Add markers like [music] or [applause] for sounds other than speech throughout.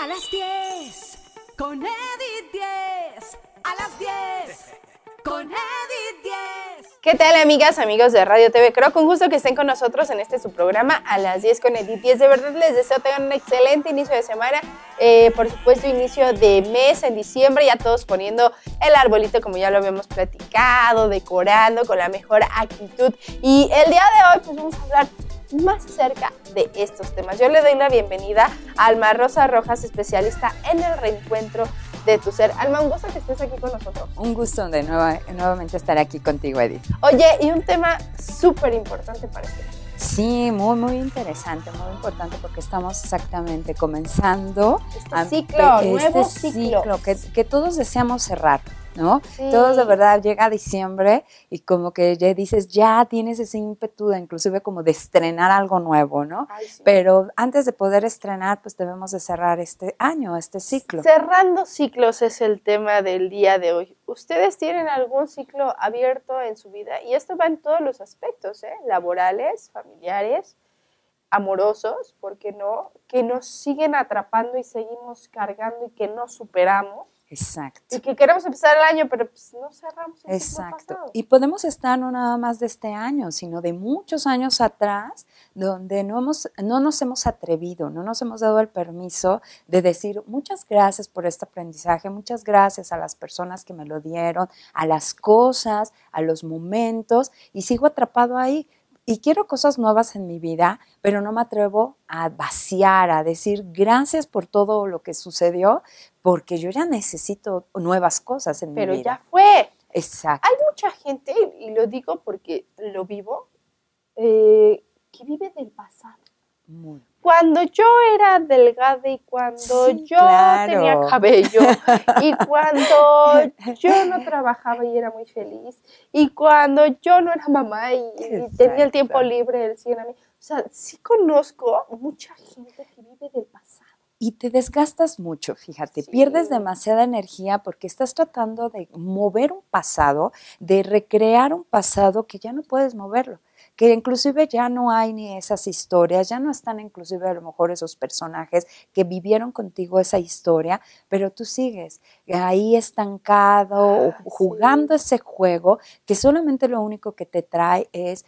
A las 10 con Edith 10. A las 10 con Edith 10. ¿Qué tal, amigas, amigos de Radio TV creo Un gusto que estén con nosotros en este su programa A las 10 con Edith 10. De verdad, les deseo tengan un excelente inicio de semana. Eh, por supuesto, inicio de mes en diciembre, ya todos poniendo el arbolito como ya lo habíamos platicado, decorando con la mejor actitud. Y el día de hoy, pues vamos a hablar más cerca de estos temas. Yo le doy la bienvenida a Alma Rosa Rojas, especialista en el reencuentro de tu ser. Alma, un gusto que estés aquí con nosotros. Un gusto de nuevamente estar aquí contigo, Edith. Oye, y un tema súper importante para este Sí, muy, muy interesante, muy importante porque estamos exactamente comenzando este ciclo, este ciclo, que, que, todos deseamos cerrar, ¿no? Todos de verdad llega diciembre y como que ya dices, ya tienes ese ímpetu de inclusive como de estrenar algo nuevo, ¿no? Pero antes de poder estrenar, pues debemos de cerrar este año, este ciclo. Cerrando ciclos es el tema del día de hoy. ¿Ustedes tienen algún ciclo abierto en su vida? Y esto va en todos los aspectos, ¿eh? Laborales, familiares, amorosos, ¿por qué no? Que nos siguen atrapando y seguimos cargando y que no superamos Exacto. Y que queremos empezar el año, pero pues, no cerramos. Exacto. y podemos estar no nada más de este año, sino de muchos años atrás, donde no, hemos, no nos hemos atrevido, no nos hemos dado el permiso de decir muchas gracias por este aprendizaje, muchas gracias a las personas que me lo dieron, a las cosas, a los momentos, y sigo atrapado ahí y quiero cosas nuevas en mi vida, pero no me atrevo a vaciar, a decir gracias por todo lo que sucedió, porque yo ya necesito nuevas cosas en Pero mi vida. Pero ya fue. Exacto. Hay mucha gente, y lo digo porque lo vivo, eh, que vive del pasado. Muy cuando yo era delgada y cuando yo tenía cabello [laughs] y cuando yo no trabajaba y era muy feliz y cuando yo no era mamá y, tenía el tiempo libre del cine a mí. O sea, sí conozco mucha gente que vive del pasado y te desgastas mucho, fíjate, pierdes demasiada energía porque estás tratando de mover un pasado, de recrear un pasado que ya no puedes moverlo que inclusive ya no hay ni esas historias, ya no están inclusive a lo mejor esos personajes que vivieron contigo esa historia, pero tú sigues ahí estancado ah, jugando ese juego que solamente lo único que te trae es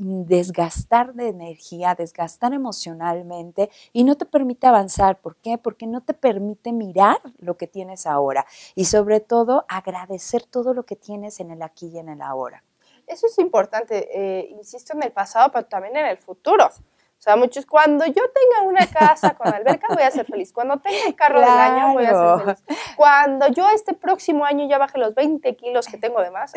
desgastar de energía, desgastar emocionalmente y no te permite avanzar. ¿Por qué? Porque no te permite mirar lo que tienes ahora y sobre todo agradecer todo lo que tienes en el aquí y en el ahora. Eso es importante, eh, insisto, en el pasado, pero también en el futuro. O sea, muchos, cuando yo tenga una casa con [laughs] alberca voy a ser feliz. Cuando tenga el carro del año voy a ser feliz. Cuando yo este próximo año ya baje los 20 kilos que tengo de más,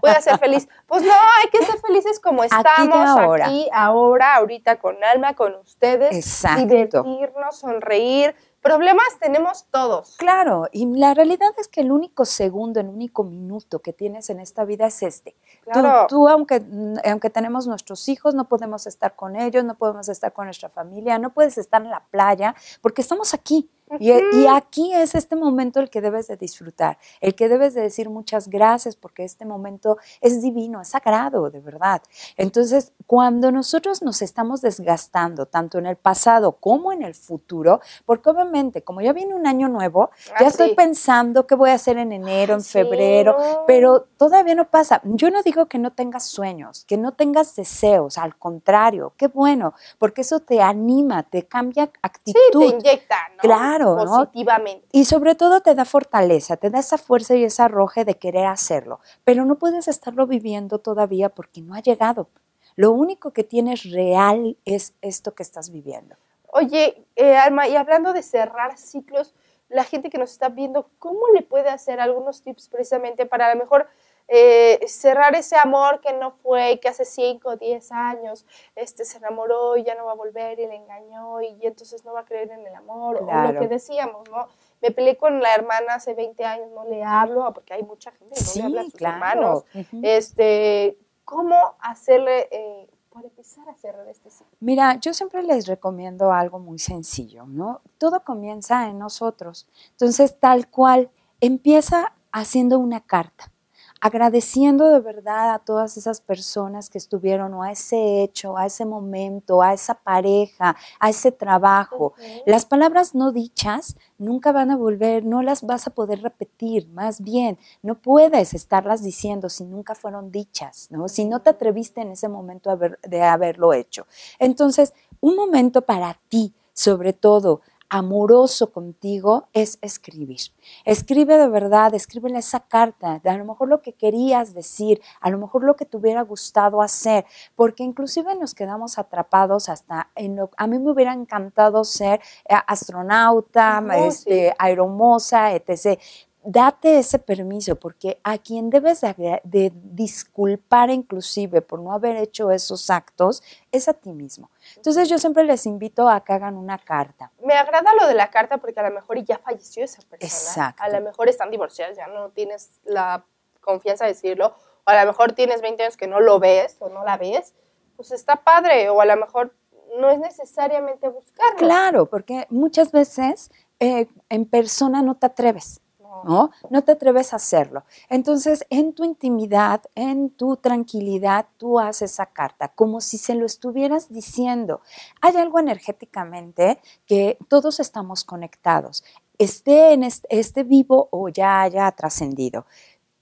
voy a ser feliz. Pues no, hay que ser felices como estamos, aquí, ahora. ahora, ahorita, con alma, con ustedes. Exacto. Divertirnos, sonreír, Problemas tenemos todos. Claro, y la realidad es que el único segundo, el único minuto que tienes en esta vida es este. Tú, tú, aunque, mm, aunque tenemos nuestros hijos, no podemos estar con ellos, no podemos estar con nuestra familia, no puedes estar en la playa, porque estamos aquí. Y, e, aquí es este momento el que debes de disfrutar, el que debes de decir muchas gracias porque este momento es divino, es sagrado, de verdad. Entonces, cuando nosotros nos estamos desgastando, tanto en el pasado como en el futuro, porque obviamente, como ya viene un año nuevo, ah, ya estoy pensando qué voy a hacer en enero, en febrero, pero todavía no pasa. Yo no digo que no tengas sueños, que no tengas deseos, al contrario, qué bueno, porque eso te anima, te cambia actitud. te inyecta, Claro positivamente. Y sobre todo te da fortaleza, te da esa fuerza y ese arroje de querer hacerlo, pero no puedes estarlo viviendo todavía porque no ha llegado. Lo único que tienes real es esto que estás viviendo. Oye, Arma, eh, Alma, y hablando de cerrar ciclos, la gente que nos está viendo, ¿cómo le puede hacer algunos tips precisamente para a lo mejor eh, cerrar ese amor que no fue que hace 5 o 10 años este, se enamoró y ya no va a volver y le engañó y, entonces no va a creer en el amor, o lo que decíamos, ¿no? Me peleé con la hermana hace 20 años, no le hablo, porque hay mucha gente que no le habla a sus hermanos. este, ¿Cómo hacerle eh, empezar a cerrar este Mira, yo siempre les recomiendo algo muy sencillo, ¿no? Todo comienza en nosotros. Entonces, tal cual, empieza haciendo una carta agradeciendo de verdad a todas esas personas que estuvieron o a ese hecho, a ese momento, a esa pareja, a ese trabajo. Las palabras no dichas nunca van a volver, no las vas a poder repetir, más bien, no puedes estarlas diciendo si nunca fueron dichas, ¿no? Si no te atreviste en ese momento de haberlo hecho. Entonces, un momento para ti, sobre todo, amoroso contigo es escribir. Escribe de verdad, escríbele esa carta, a lo mejor lo que querías decir, a lo mejor lo que te hubiera gustado hacer, porque inclusive nos quedamos atrapados hasta en lo, a mí me hubiera encantado ser eh, astronauta, este, etc date ese permiso, porque a quien debes de, disculpar inclusive por no haber hecho esos actos es a ti mismo. Entonces yo siempre les invito a que hagan una carta. Me agrada lo de la carta porque a lo mejor ya falleció esa persona. Exacto. A lo mejor están divorciadas, ya no tienes la confianza de decirlo. O a lo mejor tienes 20 años que no lo ves o no la ves. Pues está padre. O a lo mejor no es necesariamente buscarla. Claro, porque muchas veces eh, en persona no te atreves ¿no? te atreves a hacerlo. Entonces, en tu intimidad, en tu tranquilidad, tú haces esa carta, como si se lo estuvieras diciendo. Hay algo energéticamente que todos estamos conectados, esté en este, vivo o ya haya trascendido.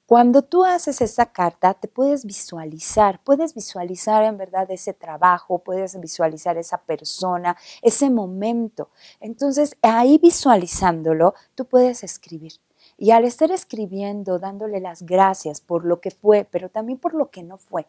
Cuando tú haces esa carta, te puedes visualizar, puedes visualizar en verdad ese trabajo, puedes visualizar esa persona, ese momento. Entonces, ahí visualizándolo, tú puedes escribir. Y al estar escribiendo, dándole las gracias por lo que fue, pero también por lo que no fue.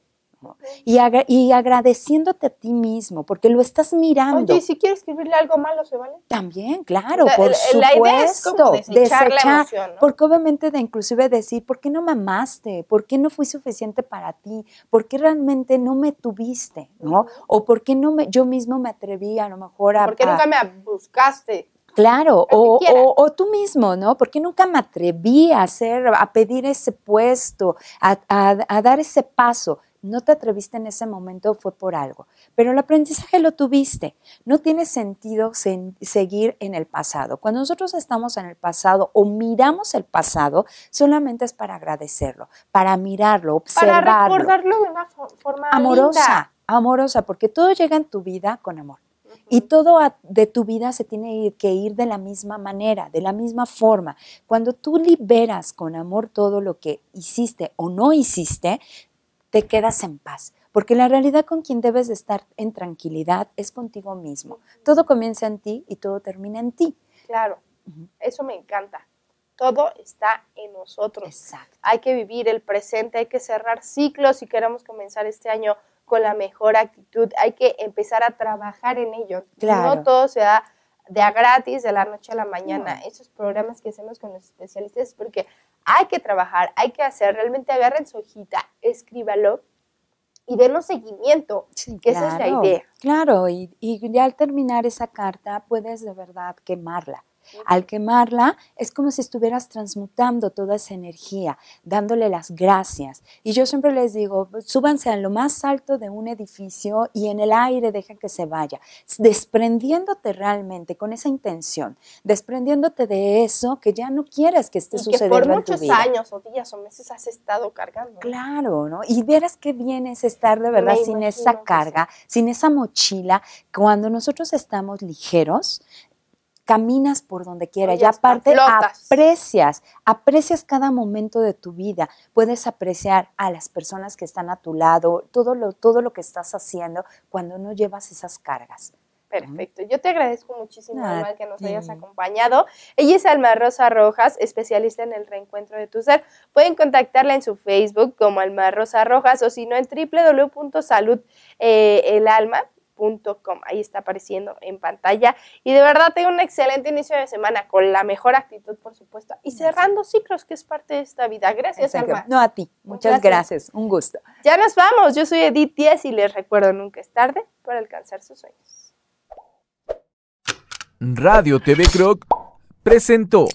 Y, y, agradeciéndote a ti mismo, porque lo estás mirando. Oye, y si quieres escribirle algo malo, ¿se vale? También, claro, por supuesto. La idea es como desechar, Porque obviamente de inclusive decir, ¿por qué no mamaste? ¿Por qué no fui suficiente para ti? ¿Por qué realmente no me tuviste? ¿No? O ¿por qué no me, yo mismo me atreví a lo mejor a... ¿Por qué nunca me buscaste? Claro, o, tú mismo, ¿no? Porque nunca me atreví a hacer, a pedir ese puesto, a, dar ese paso. No te atreviste en ese momento, fue por algo. Pero el aprendizaje lo tuviste. No tiene sentido seguir en el pasado. Cuando nosotros estamos en el pasado o miramos el pasado, solamente es para agradecerlo, para mirarlo, observarlo. Para recordarlo de una forma amorosa, amorosa, porque todo llega en tu vida con amor. Y todo de tu vida se tiene que ir de la misma manera, de la misma forma. Cuando tú liberas con amor todo lo que hiciste o no hiciste, te quedas en paz. Porque la realidad con quien debes estar en tranquilidad es contigo mismo. Todo comienza en ti y todo termina en ti. Claro, eso me encanta. Todo está en nosotros. Hay que vivir el presente, hay que cerrar ciclos si queremos comenzar este año con la mejor actitud. Hay que empezar a trabajar en ello. Claro. No todo se da de a gratis, de la noche a la mañana. Esos programas que hacemos con los especialistas es porque hay que trabajar, hay que hacer. Realmente agarren su hojita, escríbalo y denos seguimiento, que claro, esa es la idea. Claro, y, y al terminar esa carta puedes de verdad quemarla al quemarla es como si estuvieras transmutando toda esa energía, dándole las gracias. Y yo siempre les digo, súbanse a lo más alto de un edificio y en el aire dejen que se vaya, desprendiéndote realmente con esa intención, desprendiéndote de eso que ya no quieras que esté y sucediendo. Que por muchos años o días o meses has estado cargando. Claro, ¿no? Y verás qué bien es estar de verdad sin esa carga, sin esa mochila. Cuando nosotros estamos ligeros, caminas por donde quiera, y aparte aprecias, aprecias cada momento de tu vida, puedes apreciar a las personas que están a tu lado, todo lo, todo lo que estás haciendo cuando no llevas esas cargas. Perfecto. Yo te agradezco muchísimo, que nos hayas acompañado. Ella es Alma Rosa Rojas, especialista en el reencuentro de tu ser. Pueden contactarla en su Facebook como Alma Rosa Rojas o si no en www.saludelalma, .com. Ahí está apareciendo en pantalla. Y de verdad, tengo un excelente inicio de semana con la mejor actitud, por supuesto, y cerrando ciclos, que es parte de esta vida. Gracias, Alma. No, a ti. Muchas gracias. Un gusto. Ya nos vamos. Yo soy Edith Díaz y les recuerdo, nunca es tarde para alcanzar sus sueños. Radio TV Croc presentó.